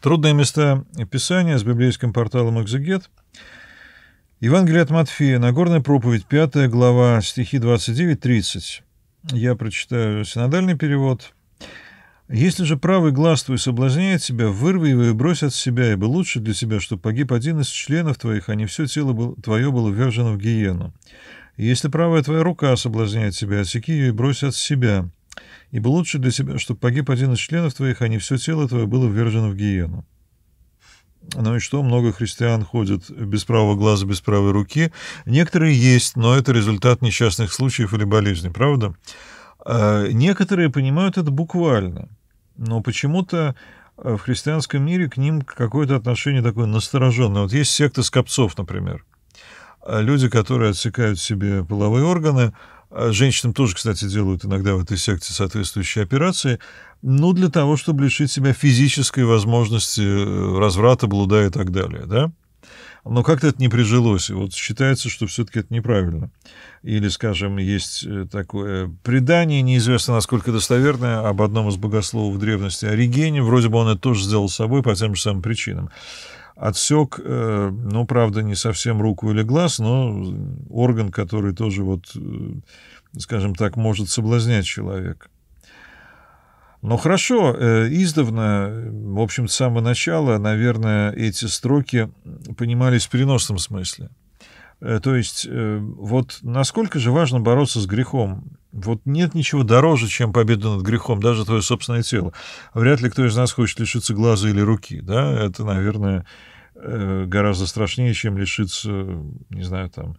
Трудные места Писания с библейским порталом «Экзегет». Евангелие от Матфея, Нагорная проповедь, 5 глава, стихи 29-30. Я прочитаю синодальный перевод. «Если же правый глаз твой соблазняет тебя, вырви его и брось от себя, ибо лучше для тебя, чтобы погиб один из членов твоих, а не все тело твое было ввержено в гиену. Если правая твоя рука соблазняет тебя, отсеки ее и брось от себя». Ибо лучше для себя, чтобы погиб один из членов твоих, а не все тело твое было ввержено в гиену. Ну и что, много христиан ходят без правого глаза, без правой руки. Некоторые есть, но это результат несчастных случаев или болезней, правда? А, некоторые понимают это буквально, но почему-то э, в христианском мире к ним какое-то отношение такое настороженное. Вот есть секта скопцов, например. Э, люди, которые отсекают себе половые органы, а женщинам тоже, кстати, делают иногда в этой секции соответствующие операции. Ну, для того, чтобы лишить себя физической возможности э, разврата, блуда и так далее, да? Но как-то это не прижилось. И вот считается, что все-таки это неправильно. Или, скажем, есть э, такое предание, неизвестно, насколько достоверное, об одном из богословов древности Оригене. Вроде бы он это тоже сделал с собой по тем же самым причинам отсек, э, ну, правда, не совсем руку или глаз, но орган, который тоже, вот, э, скажем так, может соблазнять человека. Но хорошо, э, издавна, в общем, с самого начала, наверное, эти строки понимались в переносном смысле. Э, то есть э, вот насколько же важно бороться с грехом? Вот нет ничего дороже, чем победа над грехом, даже твое собственное тело. Вряд ли кто из нас хочет лишиться глаза или руки, да? Это, наверное, э, гораздо страшнее, чем лишиться, не знаю, там,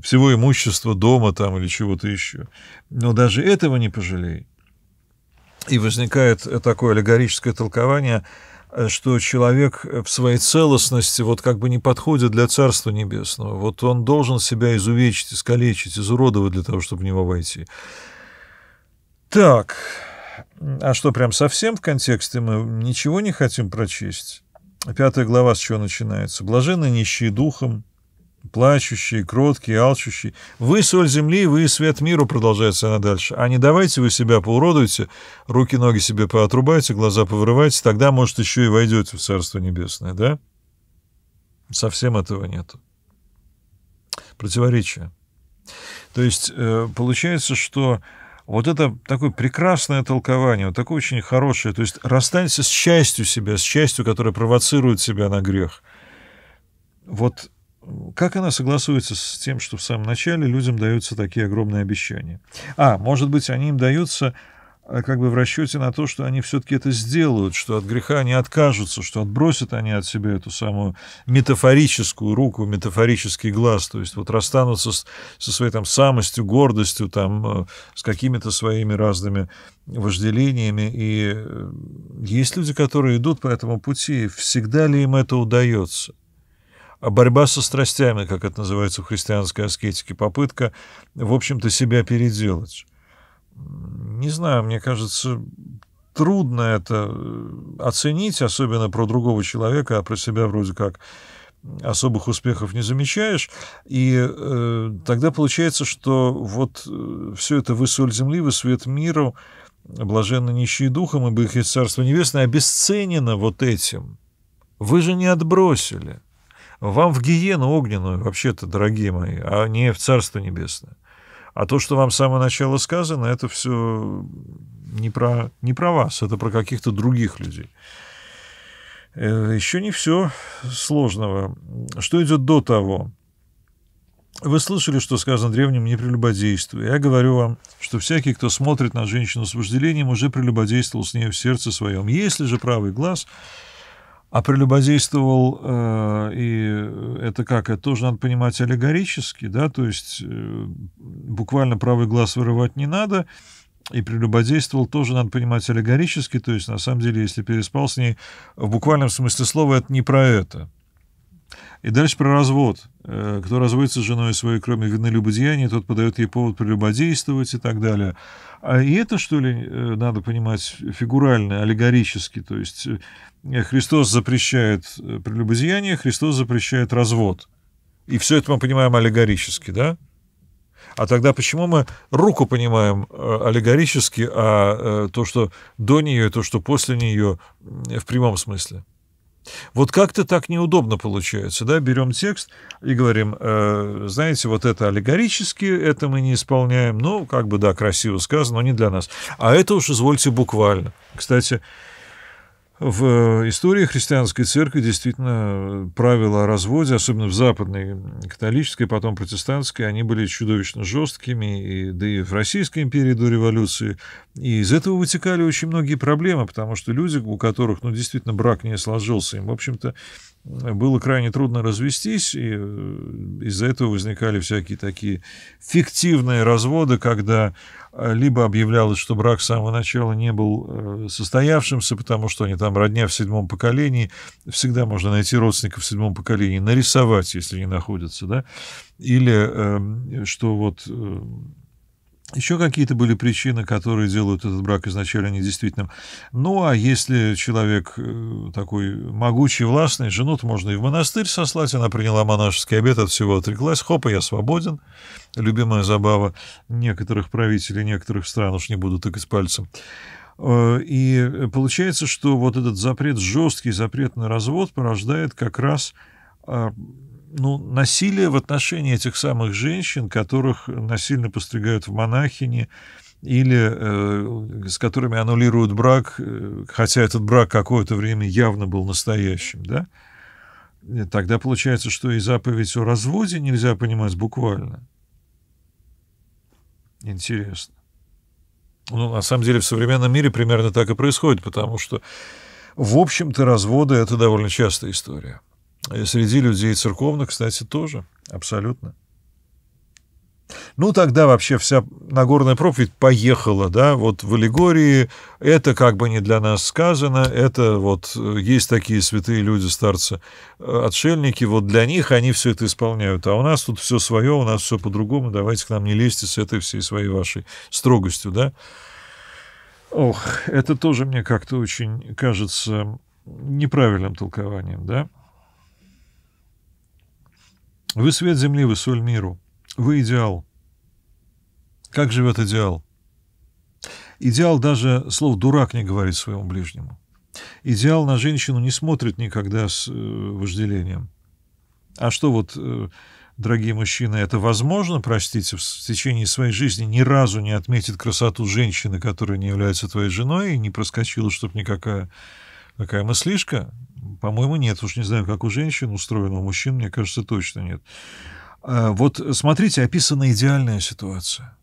всего имущества, дома там или чего-то еще. Но даже этого не пожалей. И возникает такое аллегорическое толкование – Э, что человек э, в своей целостности вот как бы не подходит для Царства Небесного. Вот он должен себя изувечить, искалечить, изуродовать для того, чтобы в него войти. Так, а что, прям совсем в контексте мы ничего не хотим прочесть? Пятая глава с чего начинается? «Блаженны нищие духом, плачущие, кроткие, алчущие, Вы соль земли, вы свет миру, продолжается она дальше. А не давайте вы себя поуродуете, руки-ноги себе поотрубайте, глаза повырывайте, тогда, может, еще и войдете в Царство Небесное, да? Совсем этого нету. Противоречие. То есть э, получается, что вот это такое прекрасное толкование, вот такое очень хорошее. То есть расстанься с частью себя, с частью, которая провоцирует себя на грех. Вот как она согласуется с тем, что в самом начале людям даются такие огромные обещания? А, может быть, они им даются э, как бы в расчете на то, что они все-таки это сделают, что от греха они откажутся, что отбросят они от себя эту самую метафорическую руку, метафорический глаз, то есть вот расстанутся с, со своей там самостью, гордостью, там, э, с какими-то своими разными вожделениями. И э, есть люди, которые идут по этому пути, всегда ли им это удается? А борьба со страстями, как это называется в христианской аскетике, попытка, в общем-то, себя переделать. Не знаю, мне кажется, трудно это э, оценить, особенно про другого человека, а про себя вроде как особых успехов не замечаешь. И э, тогда получается, что вот э, все это «Вы соль земли, вы свет миру», блаженны нищие духом, ибо их есть Царство Небесное» обесценено вот этим. Вы же не отбросили. Вам в гиену огненную, вообще-то, дорогие мои, а не в Царство Небесное. А то, что вам с самого начала сказано, это все не про, не про вас, это про каких-то других людей. Э, Еще не все сложного. Что идет до того? Вы слышали, что сказано древним «не прелюбодейству. Я говорю вам, что всякий, кто смотрит на женщину с вожделением, уже прелюбодействовал с ней в сердце своем. Если же правый глаз а прелюбодействовал, э, и это как, это тоже надо понимать аллегорически, да, то есть э, буквально правый глаз вырывать не надо, и прелюбодействовал тоже надо понимать аллегорически, то есть на самом деле, если переспал с ней, в буквальном смысле слова это не про это. И дальше про развод. Э, кто разводится с женой своей, кроме вины любодеяния, тот подает ей повод прелюбодействовать и так далее. А и это, что ли, э, надо понимать фигурально, аллегорически. То есть э, Христос запрещает прелюбодеяние, Христос запрещает развод. И все это мы понимаем аллегорически, да? А тогда почему мы руку понимаем аллегорически, а то, что до нее, то, что после нее в прямом смысле? Вот как-то так неудобно получается, да, берем текст и говорим, э, знаете, вот это аллегорически, это мы не исполняем, ну, как бы, да, красиво сказано, но не для нас. А это уж, извольте, буквально. Кстати, в э, истории христианской церкви действительно э, правила о разводе, особенно в западной католической, потом протестантской, они были чудовищно жесткими, и, да и в Российской империи до революции. И из этого вытекали очень многие проблемы, потому что люди, у которых ну, действительно брак не сложился, им, в общем-то, было крайне трудно развестись, и э, из-за этого возникали всякие такие фиктивные разводы, когда э, либо объявлялось, что брак с самого начала не был э, состоявшимся, потому что они там родня в седьмом поколении, всегда можно найти родственников в седьмом поколении, нарисовать, если не находятся, да, или эм, что вот еще какие-то были причины, которые делают этот брак изначально недействительным. Ну, а если человек э, такой могучий, властный, жену можно и в монастырь сослать. Она приняла монашеский обет, от всего отреклась. хоп, я свободен. Любимая забава некоторых правителей некоторых стран, уж не буду так из пальцем. Э, и получается, что вот этот запрет, жесткий запрет на развод порождает как раз а, ну, насилие в отношении этих самых женщин, которых насильно постригают в монахини, или э, с которыми аннулируют брак, э, хотя этот брак какое-то время явно был настоящим, да? И э, тогда получается, что и заповедь о разводе нельзя понимать буквально. Интересно. Ну, на самом деле, в современном мире примерно так и происходит, потому что, в общем-то, разводы — это довольно частая история. Э, среди людей церковных, кстати, тоже. Абсолютно. Ну, тогда вообще вся Нагорная проповедь поехала, да, вот в аллегории, это как бы не для нас сказано, это вот э, есть такие святые люди, старцы, э, отшельники, вот для них они все это исполняют, а у нас тут все свое, у нас все по-другому, давайте к нам не лезьте с этой всей своей вашей строгостью, да. Ох, это тоже мне как-то очень кажется неправильным толкованием, да. Вы свет земли, вы соль миру. Вы идеал. Как живет идеал? Идеал даже слов «дурак» не говорит своему ближнему. Идеал на женщину не смотрит никогда с э, вожделением. А что вот, э, дорогие мужчины, это возможно, простите, в течение своей жизни ни разу не отметит красоту женщины, которая не является твоей женой, и не проскочила, чтобы никакая Такая мыслишка? По-моему, нет. Уж не знаю, как у женщин устроено, у мужчин, мне кажется, точно нет. А, вот смотрите, описана идеальная ситуация.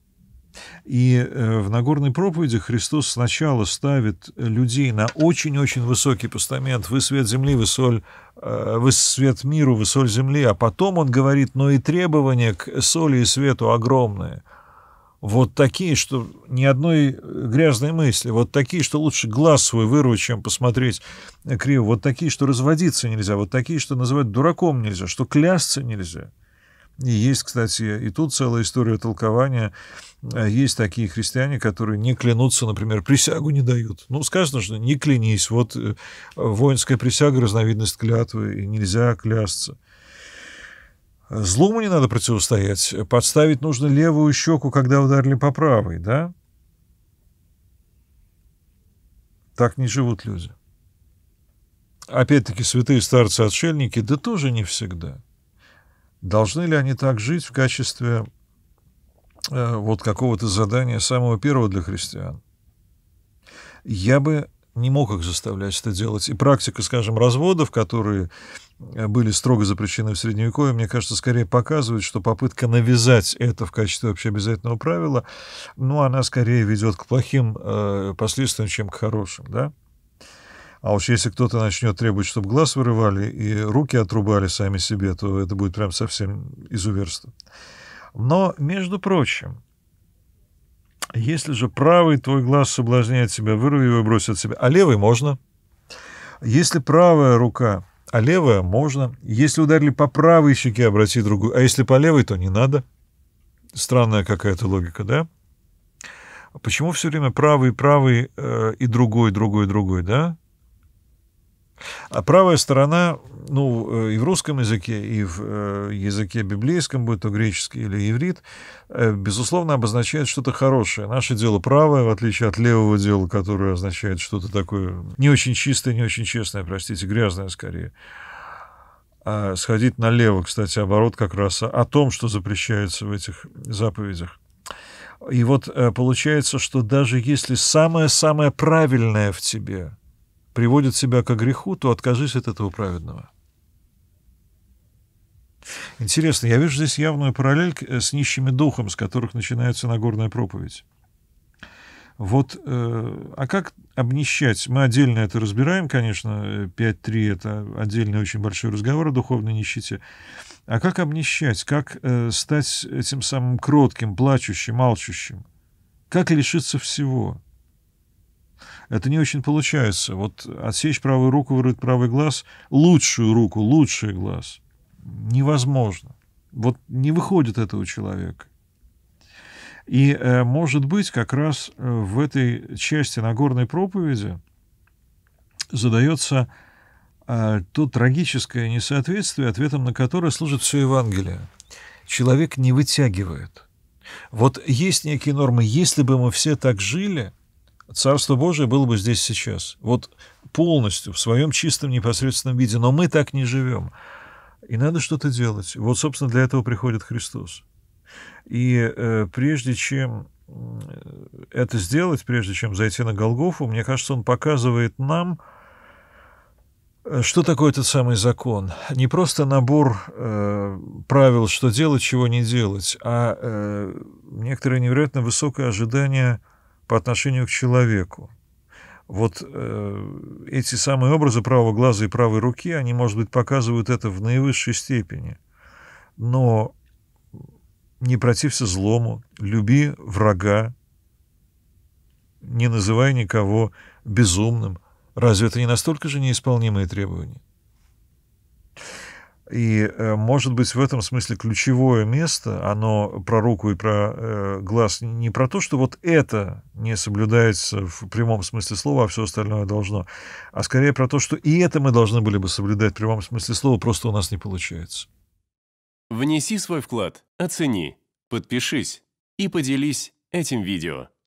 И э, в Нагорной проповеди Христос сначала ставит людей на очень-очень высокий постамент. «Вы свет земли, вы соль, э, вы свет миру, вы соль земли». А потом он говорит, но и требования к соли и свету огромные – вот такие, что ни одной э, грязной мысли. Вот такие, что лучше глаз свой вырвать, чем посмотреть э, криво. Вот такие, что разводиться нельзя. Вот такие, что называть дураком нельзя, что клясться нельзя. И есть, кстати, и тут целая история толкования. Э, есть такие христиане, которые не клянутся, например, присягу не дают. Ну, сказано, что не клянись. Вот воинская присяга — разновидность клятвы, и нельзя клясться. Злому не надо противостоять. Подставить нужно левую щеку, когда ударили по правой, да? Так не живут люди. Опять-таки, святые старцы-отшельники, да тоже не всегда. Должны ли они так жить в качестве э, вот какого-то задания самого первого для христиан? Я бы не мог их заставлять это делать. И практика, скажем, разводов, которые э, были строго запрещены в Средневековье, мне кажется, скорее показывает, что попытка навязать это в качестве общеобязательного правила, ну, она скорее ведет к плохим э, последствиям, чем к хорошим, да? А уж если кто-то начнет требовать, чтобы глаз вырывали и руки отрубали сами себе, то это будет прям совсем изуверство. Но, между прочим, если же правый твой глаз соблазняет себя, вырви его и брось от себя. А левый можно. Если правая рука, а левая можно. Если ударили по правой щеке, обрати другую. А если по левой, то не надо. Странная какая-то логика, да? Почему все время правый, правый э, и другой, другой, другой, да? А правая сторона, ну, э, и в русском языке, и в э, языке библейском, будь то греческий или иврит, э, безусловно, обозначает что-то хорошее. Наше дело правое, в отличие от левого дела, которое означает что-то такое не очень чистое, не очень честное, простите, грязное скорее. А сходить налево, кстати, оборот как раз о том, что запрещается в этих заповедях. И вот получается, что даже если самое-самое правильное в тебе – приводит себя к греху, то откажись от этого праведного. Интересно, я вижу здесь явную параллель э, с нищими духом, с которых начинается Нагорная проповедь. Вот, э, а как обнищать? Мы отдельно это разбираем, конечно, 5.3 э, — это отдельный очень большой разговор о духовной нищете. А как обнищать? Как стать этим самым кротким, плачущим, молчущим? Как лишиться всего? это не очень получается. Вот отсечь правую руку, вырвать правый глаз, лучшую руку, лучший глаз, невозможно. Вот не выходит это у человека. И, э, может быть, как раз э, в этой части Нагорной проповеди задается э, то трагическое несоответствие, ответом на которое служит все Евангелие. Человек не вытягивает. Вот есть некие нормы. Если бы мы все так жили, Царство Божие было бы здесь сейчас. Вот полностью, в своем чистом непосредственном виде. Но мы так не живем. И надо что-то делать. Вот, собственно, для этого приходит Христос. И э, прежде чем э, это сделать, прежде чем зайти на Голгофу, мне кажется, он показывает нам, э, что такое этот самый закон? Не просто набор э, правил, что делать, чего не делать, а э, некоторое невероятно высокое ожидание по отношению к человеку. Вот э, эти самые образы правого глаза и правой руки, они, может быть, показывают это в наивысшей степени. Но не протився злому, люби врага, не называй никого безумным. Разве это не настолько же неисполнимые требования? И, э, может быть, в этом смысле ключевое место, оно про руку и про э, глаз, не про то, что вот это не соблюдается в прямом смысле слова, а все остальное должно, а скорее про то, что и это мы должны были бы соблюдать в прямом смысле слова, просто у нас не получается. Внеси свой вклад, оцени, подпишись и поделись этим видео.